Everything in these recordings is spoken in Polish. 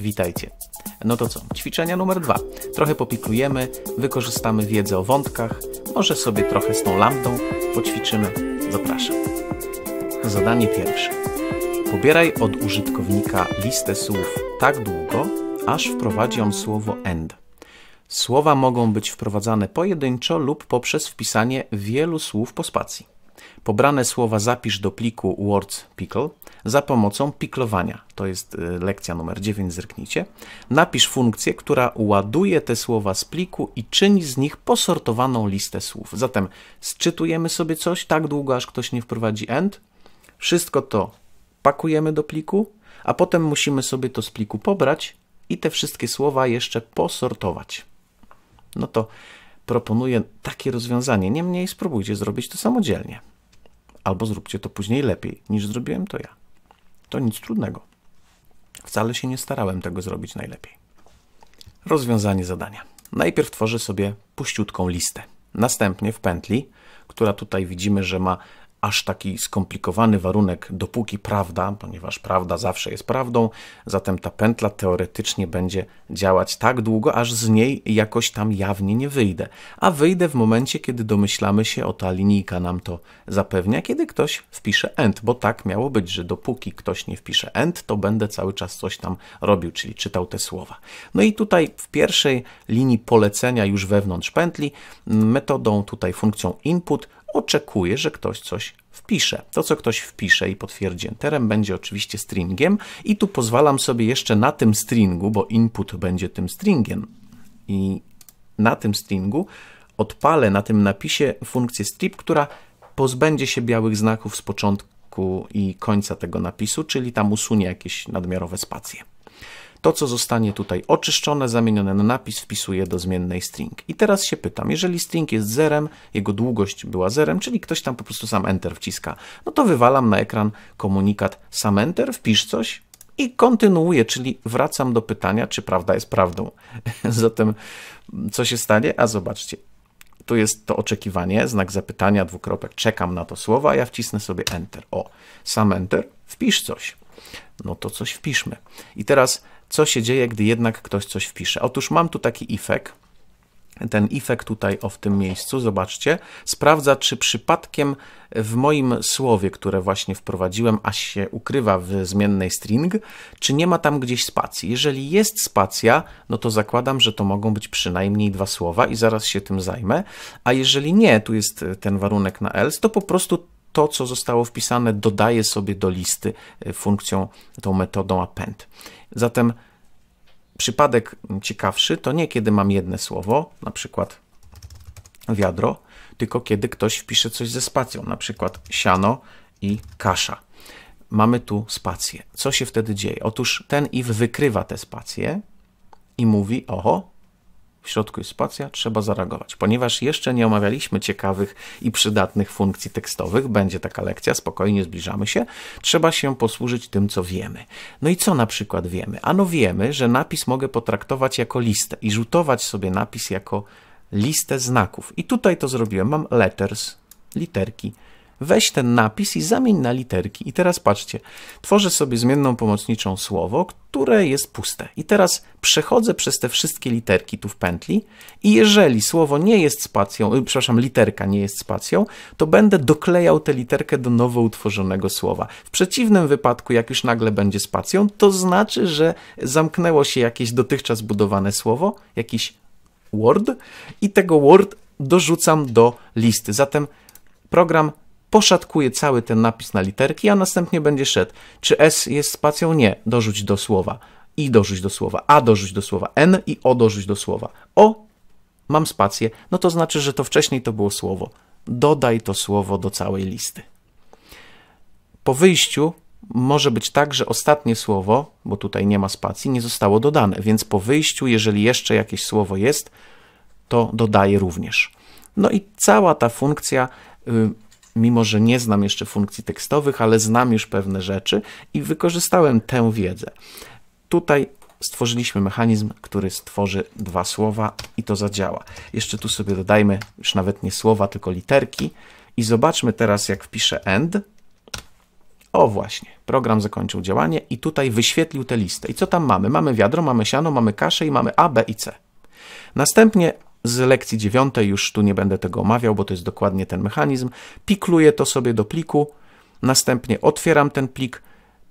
Witajcie. No to co? Ćwiczenia numer dwa. Trochę popiklujemy, wykorzystamy wiedzę o wątkach, może sobie trochę z tą lambdą poćwiczymy. Zapraszam. Zadanie pierwsze. Pobieraj od użytkownika listę słów tak długo, aż wprowadzi on słowo end. Słowa mogą być wprowadzane pojedynczo lub poprzez wpisanie wielu słów po spacji. Pobrane słowa zapisz do pliku words pickle za pomocą piklowania. To jest y, lekcja numer 9, zerknijcie. Napisz funkcję, która ładuje te słowa z pliku i czyni z nich posortowaną listę słów. Zatem sczytujemy sobie coś tak długo, aż ktoś nie wprowadzi end. Wszystko to pakujemy do pliku, a potem musimy sobie to z pliku pobrać i te wszystkie słowa jeszcze posortować. No to proponuję takie rozwiązanie. Niemniej spróbujcie zrobić to samodzielnie. Albo zróbcie to później lepiej niż zrobiłem to ja. To nic trudnego. Wcale się nie starałem tego zrobić najlepiej. Rozwiązanie zadania. Najpierw tworzę sobie puściutką listę. Następnie w pętli, która tutaj widzimy, że ma aż taki skomplikowany warunek, dopóki prawda, ponieważ prawda zawsze jest prawdą, zatem ta pętla teoretycznie będzie działać tak długo, aż z niej jakoś tam jawnie nie wyjdę. A wyjdę w momencie, kiedy domyślamy się, o ta linijka nam to zapewnia, kiedy ktoś wpisze end, bo tak miało być, że dopóki ktoś nie wpisze end, to będę cały czas coś tam robił, czyli czytał te słowa. No i tutaj w pierwszej linii polecenia już wewnątrz pętli metodą, tutaj funkcją input oczekuje, że ktoś coś wpisze. To, co ktoś wpisze i potwierdzi enterem, będzie oczywiście stringiem i tu pozwalam sobie jeszcze na tym stringu, bo input będzie tym stringiem i na tym stringu odpalę na tym napisie funkcję strip, która pozbędzie się białych znaków z początku i końca tego napisu, czyli tam usunie jakieś nadmiarowe spacje. To, co zostanie tutaj oczyszczone, zamienione na napis, wpisuję do zmiennej string. I teraz się pytam, jeżeli string jest zerem, jego długość była zerem, czyli ktoś tam po prostu sam enter wciska, no to wywalam na ekran komunikat sam enter, wpisz coś, i kontynuuję, czyli wracam do pytania, czy prawda jest prawdą. Zatem co się stanie? A zobaczcie, tu jest to oczekiwanie, znak zapytania, dwukropek, czekam na to słowo, a ja wcisnę sobie Enter. O, sam Enter, wpisz coś. No to coś wpiszmy. I teraz co się dzieje, gdy jednak ktoś coś wpisze. Otóż mam tu taki ifek, ten ifek tutaj o w tym miejscu, zobaczcie, sprawdza, czy przypadkiem w moim słowie, które właśnie wprowadziłem, a się ukrywa w zmiennej string, czy nie ma tam gdzieś spacji. Jeżeli jest spacja, no to zakładam, że to mogą być przynajmniej dwa słowa i zaraz się tym zajmę, a jeżeli nie, tu jest ten warunek na else, to po prostu to, co zostało wpisane, dodaje sobie do listy e, funkcją, tą metodą append. Zatem przypadek ciekawszy to nie kiedy mam jedne słowo, na przykład wiadro, tylko kiedy ktoś wpisze coś ze spacją, na przykład siano i kasza. Mamy tu spację. Co się wtedy dzieje? Otóż ten if wykrywa te spacje i mówi, oho, w środku jest spacja, trzeba zareagować. Ponieważ jeszcze nie omawialiśmy ciekawych i przydatnych funkcji tekstowych, będzie taka lekcja, spokojnie zbliżamy się, trzeba się posłużyć tym, co wiemy. No i co na przykład wiemy? Ano wiemy, że napis mogę potraktować jako listę i rzutować sobie napis jako listę znaków. I tutaj to zrobiłem. Mam letters, literki, weź ten napis i zamień na literki. I teraz patrzcie, tworzę sobie zmienną pomocniczą słowo, które jest puste. I teraz przechodzę przez te wszystkie literki tu w pętli i jeżeli słowo nie jest spacją, y, przepraszam, literka nie jest spacją, to będę doklejał tę literkę do nowo utworzonego słowa. W przeciwnym wypadku, jak już nagle będzie spacją, to znaczy, że zamknęło się jakieś dotychczas budowane słowo, jakiś word i tego word dorzucam do listy. Zatem program poszatkuje cały ten napis na literki, a następnie będzie szedł. Czy S jest spacją? Nie. Dorzuć do słowa. I dorzuć do słowa. A dorzuć do słowa. N i O dorzuć do słowa. O, mam spację. No to znaczy, że to wcześniej to było słowo. Dodaj to słowo do całej listy. Po wyjściu może być tak, że ostatnie słowo, bo tutaj nie ma spacji, nie zostało dodane, więc po wyjściu, jeżeli jeszcze jakieś słowo jest, to dodaję również. No i cała ta funkcja y, mimo że nie znam jeszcze funkcji tekstowych, ale znam już pewne rzeczy i wykorzystałem tę wiedzę. Tutaj stworzyliśmy mechanizm, który stworzy dwa słowa i to zadziała. Jeszcze tu sobie dodajmy już nawet nie słowa, tylko literki i zobaczmy teraz, jak wpiszę end. O właśnie, program zakończył działanie i tutaj wyświetlił tę listę. I co tam mamy? Mamy wiadro, mamy siano, mamy kaszę i mamy A, B i C. Następnie z lekcji dziewiątej, już tu nie będę tego omawiał, bo to jest dokładnie ten mechanizm. Pikluję to sobie do pliku, następnie otwieram ten plik,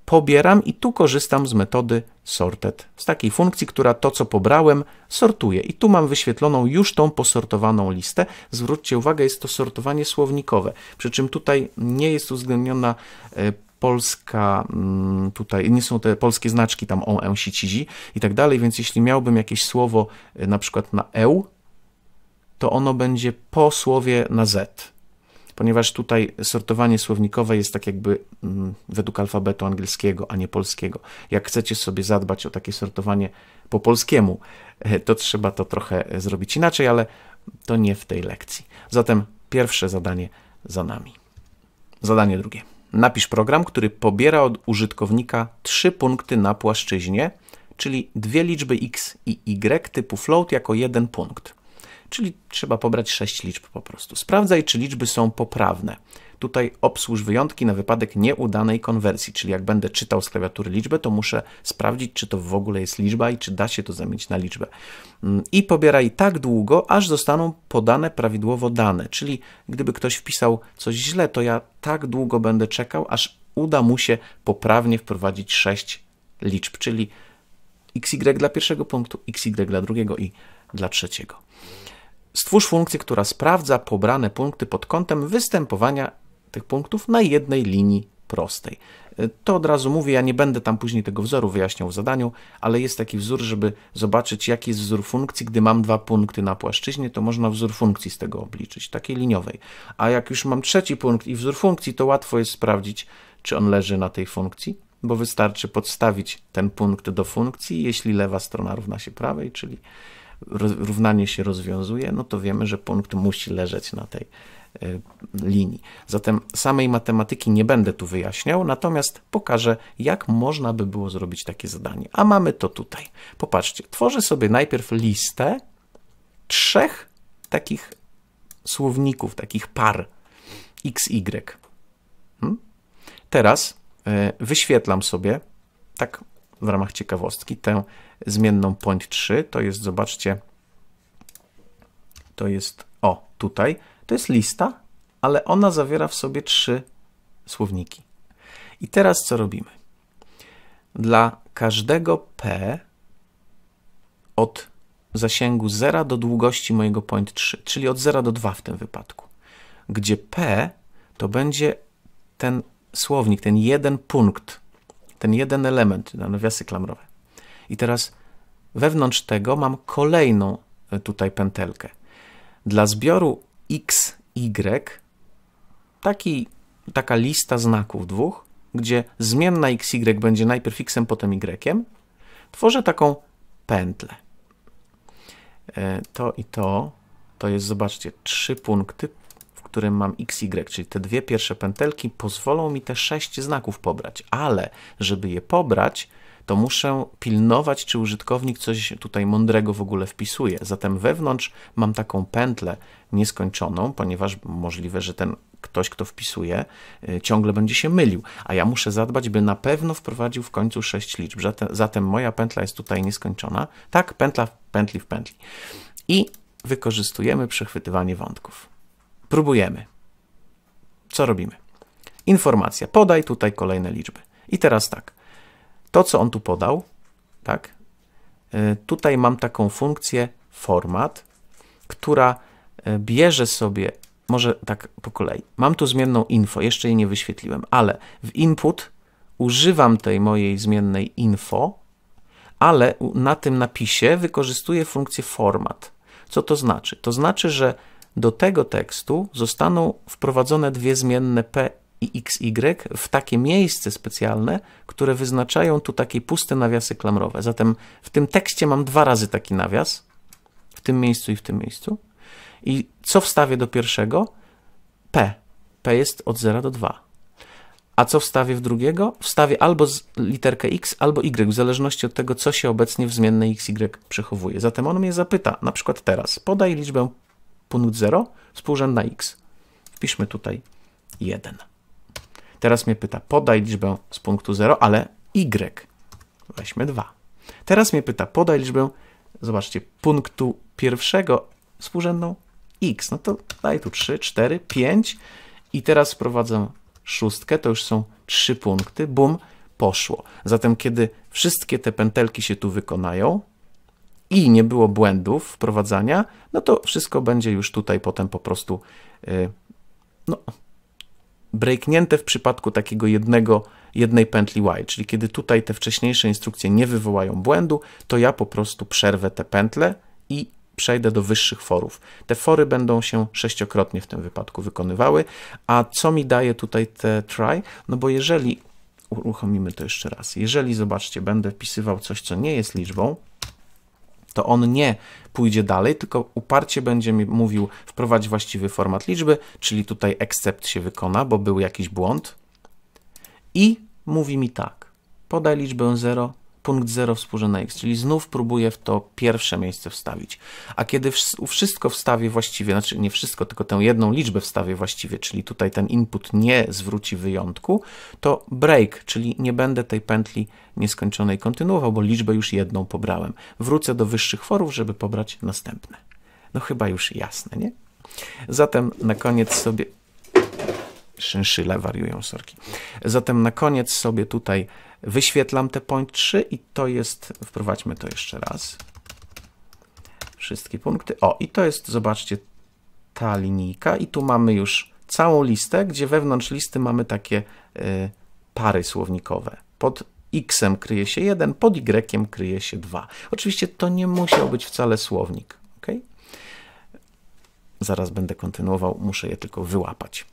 pobieram i tu korzystam z metody sorted, z takiej funkcji, która to, co pobrałem, sortuje. I tu mam wyświetloną już tą posortowaną listę. Zwróćcie uwagę, jest to sortowanie słownikowe, przy czym tutaj nie jest uwzględniona e, Polska, mm, tutaj nie są te polskie znaczki tam on, eu, si, ci, i tak dalej, więc jeśli miałbym jakieś słowo e, na przykład na eu, to ono będzie po słowie na Z, ponieważ tutaj sortowanie słownikowe jest tak jakby mm, według alfabetu angielskiego, a nie polskiego. Jak chcecie sobie zadbać o takie sortowanie po polskiemu, e, to trzeba to trochę e, zrobić inaczej, ale to nie w tej lekcji. Zatem pierwsze zadanie za nami. Zadanie drugie. Napisz program, który pobiera od użytkownika trzy punkty na płaszczyźnie, czyli dwie liczby x i y typu float jako jeden punkt czyli trzeba pobrać 6 liczb po prostu. Sprawdzaj, czy liczby są poprawne. Tutaj obsłuż wyjątki na wypadek nieudanej konwersji, czyli jak będę czytał z klawiatury liczbę, to muszę sprawdzić, czy to w ogóle jest liczba i czy da się to zamienić na liczbę. Mm, I pobieraj tak długo, aż zostaną podane prawidłowo dane, czyli gdyby ktoś wpisał coś źle, to ja tak długo będę czekał, aż uda mu się poprawnie wprowadzić 6 liczb, czyli xy dla pierwszego punktu, xy dla drugiego i dla trzeciego. Stwórz funkcję, która sprawdza pobrane punkty pod kątem występowania tych punktów na jednej linii prostej. Y, to od razu mówię, ja nie będę tam później tego wzoru wyjaśniał w zadaniu, ale jest taki wzór, żeby zobaczyć jaki jest wzór funkcji. Gdy mam dwa punkty na płaszczyźnie, to można wzór funkcji z tego obliczyć, takiej liniowej. A jak już mam trzeci punkt i wzór funkcji, to łatwo jest sprawdzić, czy on leży na tej funkcji, bo wystarczy podstawić ten punkt do funkcji, jeśli lewa strona równa się prawej, czyli równanie się rozwiązuje, no to wiemy, że punkt musi leżeć na tej e, linii. Zatem samej matematyki nie będę tu wyjaśniał, natomiast pokażę, jak można by było zrobić takie zadanie. A mamy to tutaj. Popatrzcie, tworzę sobie najpierw listę trzech takich słowników, takich par x, y. Hmm? Teraz e, wyświetlam sobie tak w ramach ciekawostki tę zmienną point 3. To jest, zobaczcie, to jest, o, tutaj, to jest lista, ale ona zawiera w sobie trzy słowniki. I teraz co robimy? Dla każdego P od zasięgu 0 do długości mojego point 3, czyli od 0 do 2 w tym wypadku, gdzie P to będzie ten słownik, ten jeden punkt ten jeden element, no, nawiasy klamrowe. I teraz wewnątrz tego mam kolejną e, tutaj pętelkę. Dla zbioru x, y taki, taka lista znaków dwóch, gdzie zmienna x, y będzie najpierw x, potem y, tworzę taką pętlę. E, to i to, to jest, zobaczcie, trzy punkty którym mam XY, czyli te dwie pierwsze pętelki, pozwolą mi te sześć znaków pobrać, ale żeby je pobrać, to muszę pilnować, czy użytkownik coś tutaj mądrego w ogóle wpisuje. Zatem wewnątrz mam taką pętlę nieskończoną, ponieważ możliwe, że ten ktoś, kto wpisuje, y, ciągle będzie się mylił, a ja muszę zadbać, by na pewno wprowadził w końcu sześć liczb. Zatem moja pętla jest tutaj nieskończona. Tak, pętla w pętli w pętli. I wykorzystujemy przechwytywanie wątków. Próbujemy. Co robimy? Informacja. Podaj tutaj kolejne liczby. I teraz tak. To, co on tu podał, tak? Y, tutaj mam taką funkcję format, która y, bierze sobie, może tak po kolei. Mam tu zmienną info, jeszcze jej nie wyświetliłem, ale w input używam tej mojej zmiennej info, ale na tym napisie wykorzystuję funkcję format. Co to znaczy? To znaczy, że do tego tekstu zostaną wprowadzone dwie zmienne P i XY w takie miejsce specjalne, które wyznaczają tu takie puste nawiasy klamrowe. Zatem w tym tekście mam dwa razy taki nawias, w tym miejscu i w tym miejscu. I co wstawię do pierwszego? P. P jest od 0 do 2. A co wstawię w drugiego? Wstawię albo literkę x, albo y, w zależności od tego, co się obecnie w zmiennej xy przechowuje. Zatem on mnie zapyta, na przykład teraz, podaj liczbę punkt 0 współrzędna x. Wpiszmy tutaj 1. Teraz mnie pyta, podaj liczbę z punktu 0, ale y. Weźmy 2. Teraz mnie pyta, podaj liczbę, zobaczcie, punktu pierwszego współrzędną x. No to daj tu 3, 4, 5 i teraz wprowadzam szóstkę, to już są 3 punkty, bum, poszło. Zatem kiedy wszystkie te pętelki się tu wykonają, i nie było błędów wprowadzania, no to wszystko będzie już tutaj potem po prostu y, no, breaknięte w przypadku takiego jednego, jednej pętli while, y. czyli kiedy tutaj te wcześniejsze instrukcje nie wywołają błędu, to ja po prostu przerwę te pętle i przejdę do wyższych forów. Te fory będą się sześciokrotnie w tym wypadku wykonywały, a co mi daje tutaj te try? No bo jeżeli, uruchomimy to jeszcze raz, jeżeli, zobaczcie, będę wpisywał coś, co nie jest liczbą, to on nie pójdzie dalej, tylko uparcie będzie mi mówił wprowadź właściwy format liczby, czyli tutaj except się wykona, bo był jakiś błąd i mówi mi tak, podaj liczbę 0, punkt 0 współrzędna x, czyli znów próbuję w to pierwsze miejsce wstawić. A kiedy wszystko wstawię właściwie, znaczy nie wszystko, tylko tę jedną liczbę wstawię właściwie, czyli tutaj ten input nie zwróci wyjątku, to break, czyli nie będę tej pętli nieskończonej kontynuował, bo liczbę już jedną pobrałem. Wrócę do wyższych forów, żeby pobrać następne. No chyba już jasne, nie? Zatem na koniec sobie szynszyle wariują sorki. Zatem na koniec sobie tutaj Wyświetlam te point 3 i to jest, wprowadźmy to jeszcze raz. Wszystkie punkty. O, i to jest, zobaczcie, ta linijka i tu mamy już całą listę, gdzie wewnątrz listy mamy takie y, pary słownikowe. Pod x kryje się 1, pod y kryje się 2. Oczywiście to nie musiał być wcale słownik. Okay? Zaraz będę kontynuował, muszę je tylko wyłapać.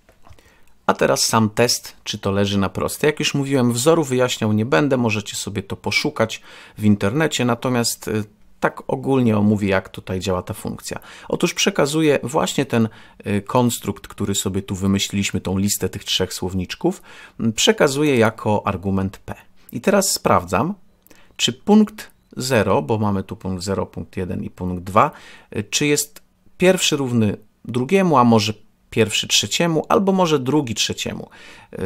A teraz sam test, czy to leży na proste. Jak już mówiłem, wzoru wyjaśniał nie będę, możecie sobie to poszukać w internecie, natomiast y, tak ogólnie omówię, jak tutaj działa ta funkcja. Otóż przekazuję właśnie ten y, konstrukt, który sobie tu wymyśliliśmy, tą listę tych trzech słowniczków, przekazuję jako argument P. I teraz sprawdzam, czy punkt 0, bo mamy tu punkt 0, punkt 1 i punkt 2, y, czy jest pierwszy równy drugiemu, a może pierwszy trzeciemu, albo może drugi trzeciemu. Y,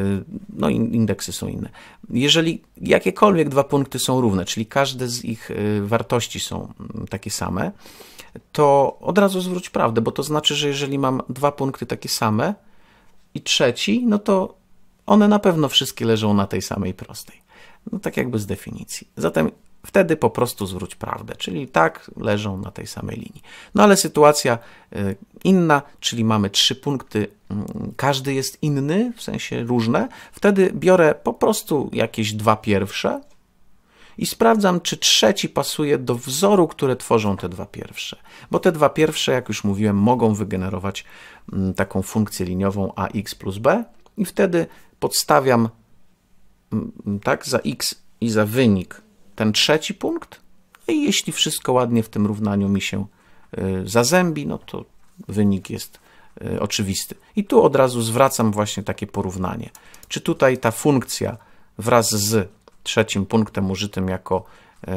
no, indeksy są inne. Jeżeli jakiekolwiek dwa punkty są równe, czyli każde z ich y, wartości są mm, takie same, to od razu zwróć prawdę, bo to znaczy, że jeżeli mam dwa punkty takie same i trzeci, no to one na pewno wszystkie leżą na tej samej prostej. No tak jakby z definicji. Zatem wtedy po prostu zwróć prawdę, czyli tak leżą na tej samej linii. No ale sytuacja y, inna, czyli mamy trzy punkty, mm, każdy jest inny, w sensie różne, wtedy biorę po prostu jakieś dwa pierwsze i sprawdzam, czy trzeci pasuje do wzoru, które tworzą te dwa pierwsze. Bo te dwa pierwsze, jak już mówiłem, mogą wygenerować mm, taką funkcję liniową ax plus b i wtedy podstawiam mm, tak za x i za wynik ten trzeci punkt. No i jeśli wszystko ładnie w tym równaniu mi się y, zazębi, no to wynik jest y, oczywisty. I tu od razu zwracam właśnie takie porównanie. Czy tutaj ta funkcja wraz z trzecim punktem użytym jako y,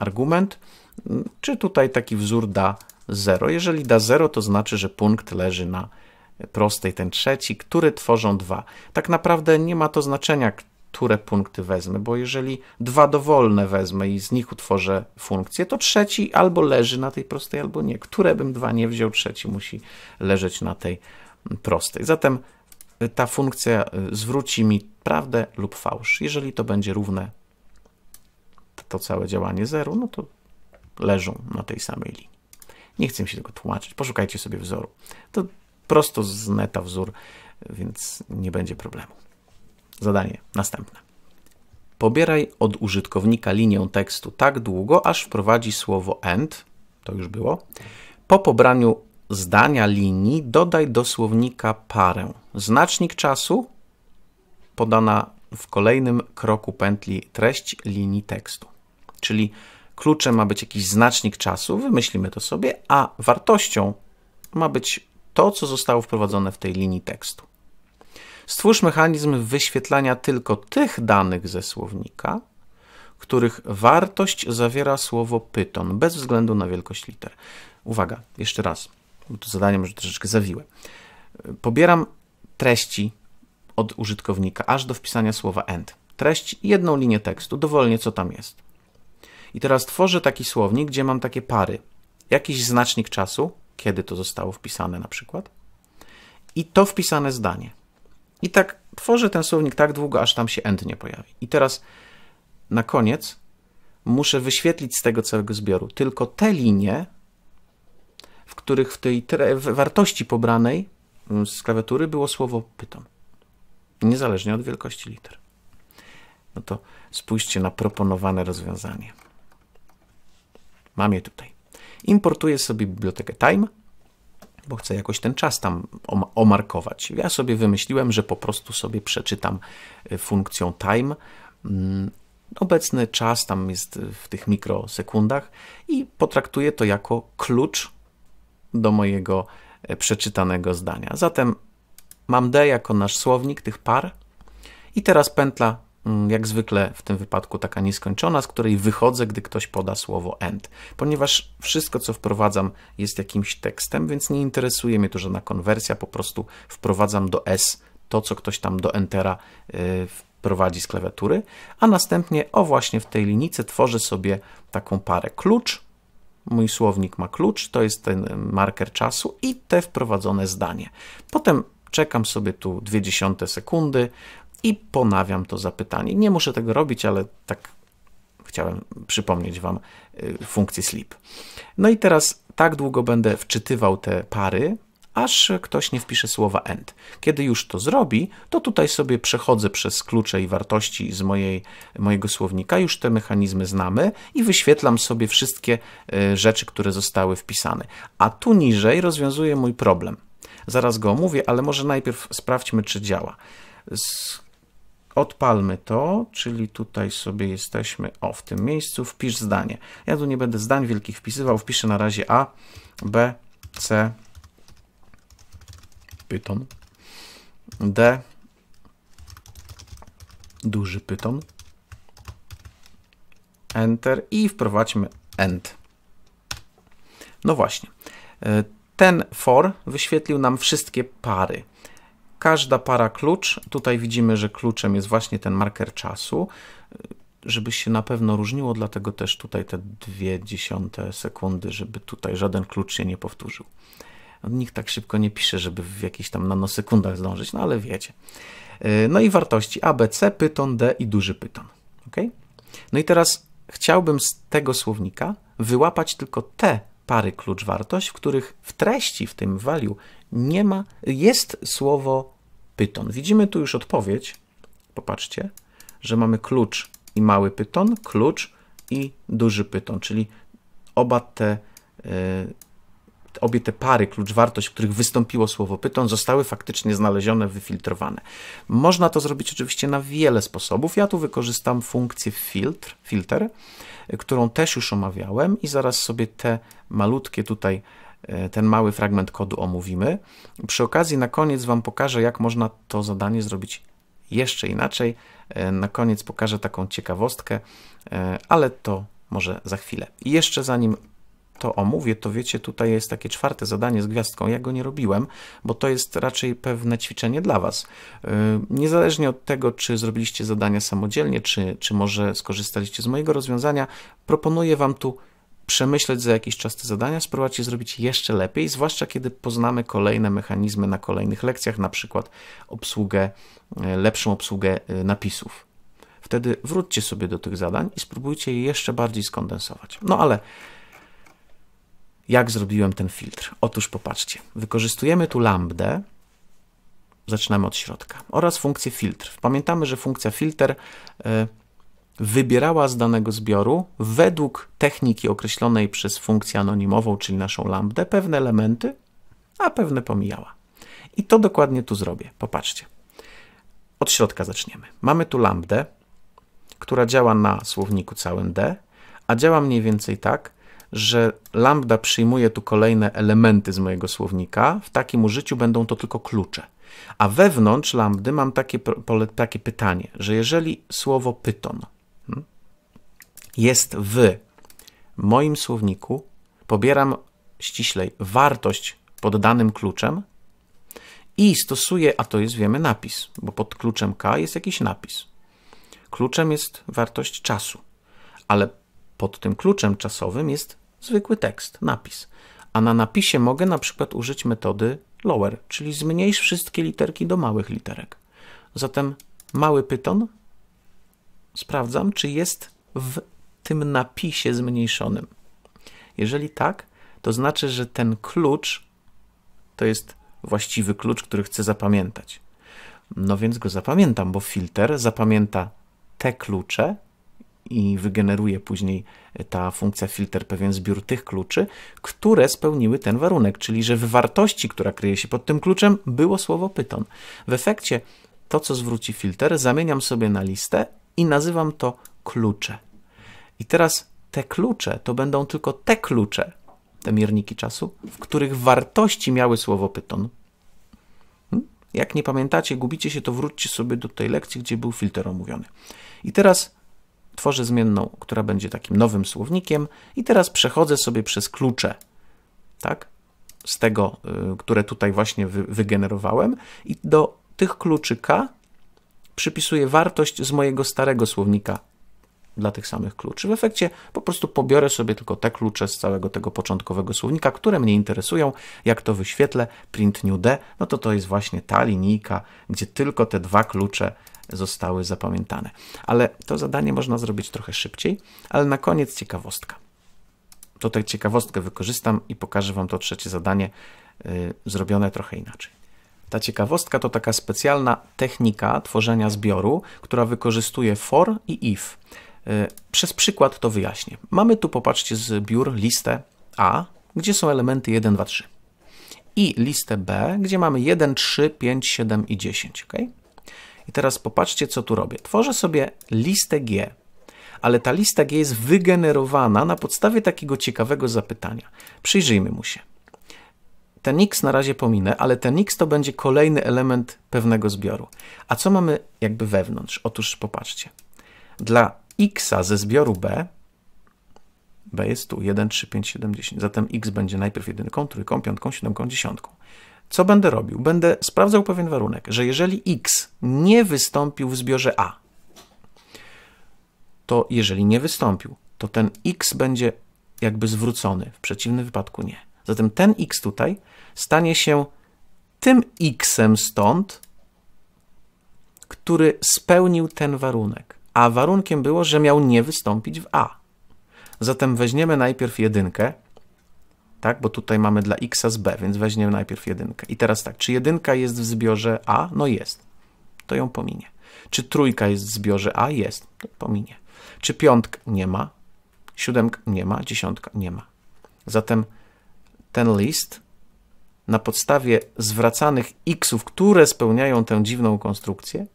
argument, czy tutaj taki wzór da 0. Jeżeli da 0, to znaczy, że punkt leży na prostej, ten trzeci, który tworzą dwa. Tak naprawdę nie ma to znaczenia, które punkty wezmę, bo jeżeli dwa dowolne wezmę i z nich utworzę funkcję, to trzeci albo leży na tej prostej, albo nie. Które bym dwa nie wziął, trzeci musi leżeć na tej prostej. Zatem y, ta funkcja y, zwróci mi prawdę lub fałsz. Jeżeli to będzie równe to całe działanie 0, no to leżą na tej samej linii. Nie chcę mi się tego tłumaczyć, poszukajcie sobie wzoru. To prosto z neta wzór, y, więc nie będzie problemu. Zadanie następne. Pobieraj od użytkownika linię tekstu tak długo, aż wprowadzi słowo end, to już było. Po pobraniu zdania linii dodaj do słownika parę. Znacznik czasu podana w kolejnym kroku pętli treść linii tekstu. Czyli kluczem ma być jakiś znacznik czasu, wymyślimy to sobie, a wartością ma być to, co zostało wprowadzone w tej linii tekstu. Stwórz mechanizm wyświetlania tylko tych danych ze słownika, których wartość zawiera słowo pyton, bez względu na wielkość liter. Uwaga, jeszcze raz, bo to zadanie może troszeczkę zawiłe. Pobieram treści od użytkownika aż do wpisania słowa end. Treść i jedną linię tekstu, dowolnie co tam jest. I teraz tworzę taki słownik, gdzie mam takie pary. Jakiś znacznik czasu, kiedy to zostało wpisane na przykład, i to wpisane zdanie. I tak tworzę ten słownik tak długo, aż tam się end nie pojawi. I teraz na koniec muszę wyświetlić z tego całego zbioru tylko te linie, w których w tej w wartości pobranej mm, z klawiatury było słowo pyton, niezależnie od wielkości liter. No to spójrzcie na proponowane rozwiązanie. Mam je tutaj. Importuję sobie bibliotekę time, bo chcę jakoś ten czas tam omarkować. Ja sobie wymyśliłem, że po prostu sobie przeczytam y, funkcją time. Mm, obecny czas tam jest w tych mikrosekundach i potraktuję to jako klucz do mojego e, przeczytanego zdania. Zatem mam D jako nasz słownik tych par i teraz pętla Mm, jak zwykle w tym wypadku taka nieskończona, z której wychodzę, gdy ktoś poda słowo end. Ponieważ wszystko, co wprowadzam, jest jakimś tekstem, więc nie interesuje mnie tu żadna konwersja, po prostu wprowadzam do S to, co ktoś tam do entera y, wprowadzi z klawiatury, a następnie, o właśnie w tej linijce, tworzę sobie taką parę klucz. Mój słownik ma klucz, to jest ten y, marker czasu i te wprowadzone zdanie. Potem czekam sobie tu dziesiąte sekundy, i ponawiam to zapytanie. Nie muszę tego robić, ale tak chciałem przypomnieć Wam y, funkcję sleep. No i teraz tak długo będę wczytywał te pary, aż ktoś nie wpisze słowa end. Kiedy już to zrobi, to tutaj sobie przechodzę przez klucze i wartości z mojej, mojego słownika, już te mechanizmy znamy i wyświetlam sobie wszystkie y, rzeczy, które zostały wpisane. A tu niżej rozwiązuje mój problem. Zaraz go omówię, ale może najpierw sprawdźmy, czy działa. Odpalmy to, czyli tutaj sobie jesteśmy, o, w tym miejscu, wpisz zdanie. Ja tu nie będę zdań wielkich wpisywał, wpiszę na razie A, B, C, pyton, D, duży pyton, Enter i wprowadźmy End. No właśnie, e, ten for wyświetlił nam wszystkie pary. Każda para klucz, tutaj widzimy, że kluczem jest właśnie ten marker czasu, żeby się na pewno różniło, dlatego też tutaj te dwie dziesiąte sekundy, żeby tutaj żaden klucz się nie powtórzył. Nikt tak szybko nie pisze, żeby w jakichś tam nanosekundach zdążyć, no ale wiecie. No i wartości ABC, pyton, D i duży pyton. Okay? No i teraz chciałbym z tego słownika wyłapać tylko te pary klucz wartość, w których w treści, w tym value, nie ma, jest słowo pyton. Widzimy tu już odpowiedź. Popatrzcie, że mamy klucz i mały pyton, klucz i duży pyton, czyli oba te e, obie te pary, klucz wartość, w których wystąpiło słowo pyton, zostały faktycznie znalezione, wyfiltrowane. Można to zrobić oczywiście na wiele sposobów. Ja tu wykorzystam funkcję filtr, filter, e, którą też już omawiałem i zaraz sobie te malutkie tutaj e, ten mały fragment kodu omówimy. Przy okazji na koniec Wam pokażę, jak można to zadanie zrobić jeszcze inaczej. E, na koniec pokażę taką ciekawostkę, ale to może za chwilę. I jeszcze zanim to omówię, to wiecie, tutaj jest takie czwarte zadanie z gwiazdką. Ja go nie robiłem, bo to jest raczej pewne ćwiczenie dla Was. Y, niezależnie od tego, czy zrobiliście zadania samodzielnie, czy, czy może skorzystaliście z mojego rozwiązania, proponuję Wam tu przemyśleć za jakiś czas te zadania, spróbować je zrobić jeszcze lepiej, zwłaszcza kiedy poznamy kolejne mechanizmy na kolejnych lekcjach, na przykład obsługę, y, lepszą obsługę y, napisów. Wtedy wróćcie sobie do tych zadań i spróbujcie je jeszcze bardziej skondensować. No ale jak zrobiłem ten filtr. Otóż popatrzcie, wykorzystujemy tu lambdę, zaczynamy od środka, oraz funkcję filtr. Pamiętamy, że funkcja filter e, wybierała z danego zbioru według techniki określonej przez funkcję anonimową, czyli naszą lambdę, pewne elementy, a pewne pomijała. I to dokładnie tu zrobię. Popatrzcie. Od środka zaczniemy. Mamy tu lambdę, która działa na słowniku całym D, a działa mniej więcej tak, że lambda przyjmuje tu kolejne elementy z mojego słownika. W takim użyciu będą to tylko klucze. A wewnątrz lambdy mam takie, takie pytanie, że jeżeli słowo pyton hmm, jest w moim słowniku, pobieram ściślej wartość pod danym kluczem i stosuję, a to jest wiemy napis, bo pod kluczem K jest jakiś napis. Kluczem jest wartość czasu, ale pod tym kluczem czasowym jest zwykły tekst, napis. A na napisie mogę na przykład użyć metody lower, czyli zmniejsz wszystkie literki do małych literek. Zatem mały pyton sprawdzam, czy jest w tym napisie zmniejszonym. Jeżeli tak, to znaczy, że ten klucz to jest właściwy klucz, który chcę zapamiętać. No więc go zapamiętam, bo filter zapamięta te klucze, i wygeneruje później ta funkcja filter pewien zbiór tych kluczy, które spełniły ten warunek, czyli że w wartości, która kryje się pod tym kluczem, było słowo pyton. W efekcie to, co zwróci filter, zamieniam sobie na listę i nazywam to klucze. I teraz te klucze to będą tylko te klucze, te mierniki czasu, w których wartości miały słowo pyton. Hmm? Jak nie pamiętacie, gubicie się, to wróćcie sobie do tej lekcji, gdzie był filter omówiony. I teraz Tworzę zmienną, która będzie takim nowym słownikiem i teraz przechodzę sobie przez klucze, tak? Z tego, y, które tutaj właśnie wygenerowałem i do tych kluczy K przypisuję wartość z mojego starego słownika dla tych samych kluczy. W efekcie po prostu pobiorę sobie tylko te klucze z całego tego początkowego słownika, które mnie interesują. Jak to wyświetlę, print new d, no to to jest właśnie ta linijka, gdzie tylko te dwa klucze zostały zapamiętane. Ale to zadanie można zrobić trochę szybciej, ale na koniec ciekawostka. To ciekawostkę wykorzystam i pokażę Wam to trzecie zadanie yy, zrobione trochę inaczej. Ta ciekawostka to taka specjalna technika tworzenia zbioru, która wykorzystuje for i if. Y, przez przykład to wyjaśnię. Mamy tu, popatrzcie, zbiór listę A, gdzie są elementy 1, 2, 3 i listę B, gdzie mamy 1, 3, 5, 7 i 10. Ok? I teraz popatrzcie, co tu robię. Tworzę sobie listę G, ale ta lista G jest wygenerowana na podstawie takiego ciekawego zapytania. Przyjrzyjmy mu się. Ten x na razie pominę, ale ten x to będzie kolejny element pewnego zbioru. A co mamy jakby wewnątrz? Otóż popatrzcie. Dla x ze zbioru b, b jest tu 1, 3, 5, 7, 10. Zatem x będzie najpierw jedynką, trójką, piątką, siódemką, dziesiątką co będę robił? Będę sprawdzał pewien warunek, że jeżeli X nie wystąpił w zbiorze A, to jeżeli nie wystąpił, to ten X będzie jakby zwrócony, w przeciwnym wypadku nie. Zatem ten X tutaj stanie się tym Xem stąd, który spełnił ten warunek. A warunkiem było, że miał nie wystąpić w A. Zatem weźmiemy najpierw jedynkę, tak? Bo tutaj mamy dla x z b, więc weźmiemy najpierw jedynkę. I teraz tak, czy jedynka jest w zbiorze a? No jest. To ją pominie. Czy trójka jest w zbiorze a? Jest. To pominie. Czy piątka nie ma? Siódemka nie ma, dziesiątka nie ma. Zatem ten list na podstawie zwracanych xów, które spełniają tę dziwną konstrukcję,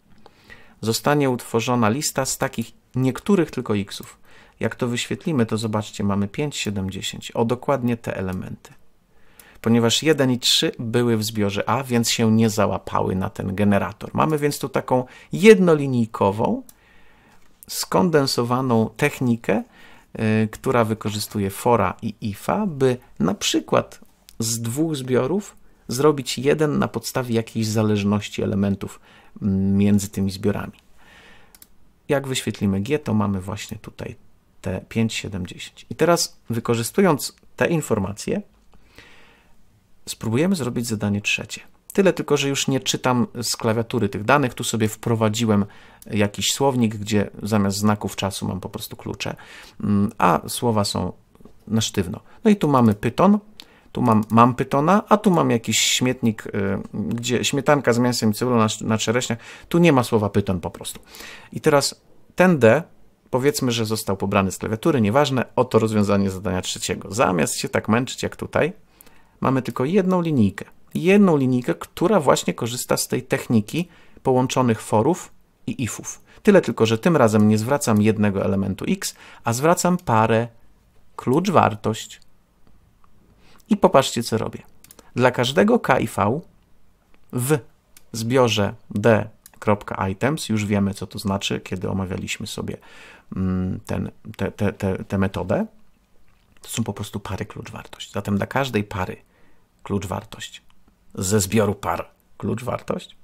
zostanie utworzona lista z takich niektórych tylko xów. Jak to wyświetlimy, to zobaczcie, mamy 10. O dokładnie te elementy. Ponieważ 1 i 3 były w zbiorze A, więc się nie załapały na ten generator. Mamy więc tu taką jednolinijkową, skondensowaną technikę, yy, która wykorzystuje fora i ifa, by na przykład z dwóch zbiorów zrobić jeden na podstawie jakiejś zależności elementów mm, między tymi zbiorami. Jak wyświetlimy G, to mamy właśnie tutaj te 5,7,10. I teraz wykorzystując te informacje, spróbujemy zrobić zadanie trzecie. Tyle tylko, że już nie czytam z klawiatury tych danych. Tu sobie wprowadziłem jakiś słownik, gdzie zamiast znaków czasu mam po prostu klucze, mm, a słowa są na sztywno. No i tu mamy pyton, tu mam, mam pytona, a tu mam jakiś śmietnik, y, gdzie śmietanka z mięsem i cebulą na, na czereśniach. Tu nie ma słowa pyton po prostu. I teraz ten D Powiedzmy, że został pobrany z klawiatury, nieważne, oto rozwiązanie zadania trzeciego. Zamiast się tak męczyć jak tutaj, mamy tylko jedną linijkę. Jedną linijkę, która właśnie korzysta z tej techniki połączonych forów i ifów. Tyle tylko, że tym razem nie zwracam jednego elementu x, a zwracam parę klucz wartość. I popatrzcie, co robię. Dla każdego k i v w zbiorze d.items, już wiemy, co to znaczy, kiedy omawialiśmy sobie Mm, ten, te, te, te, tę metodę, to są po prostu pary klucz-wartość. Zatem dla każdej pary klucz-wartość ze zbioru par klucz-wartość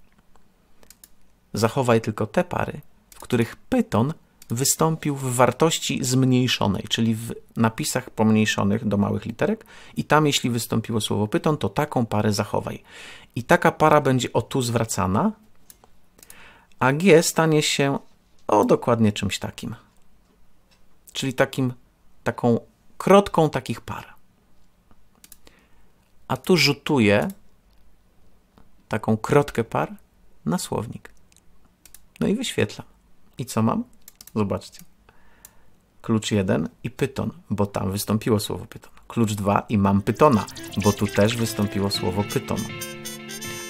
zachowaj tylko te pary, w których pyton wystąpił w wartości zmniejszonej, czyli w napisach pomniejszonych do małych literek i tam jeśli wystąpiło słowo pyton, to taką parę zachowaj. I taka para będzie o tu zwracana, a g stanie się o dokładnie czymś takim czyli takim, taką krotką takich par. A tu rzutuję taką krotkę par na słownik. No i wyświetlam. I co mam? Zobaczcie. Klucz 1 i pyton, bo tam wystąpiło słowo pyton. Klucz 2 i mam pytona, bo tu też wystąpiło słowo pyton.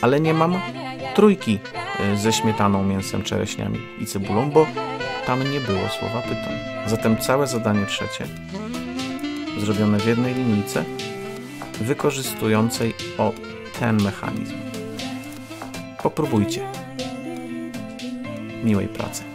Ale nie mam trójki y, ze śmietaną, mięsem, czereśniami i cebulą, bo tam nie było słowa pytań. Zatem całe zadanie trzecie, zrobione w jednej linijce, wykorzystującej o ten mechanizm. Popróbujcie. Miłej pracy.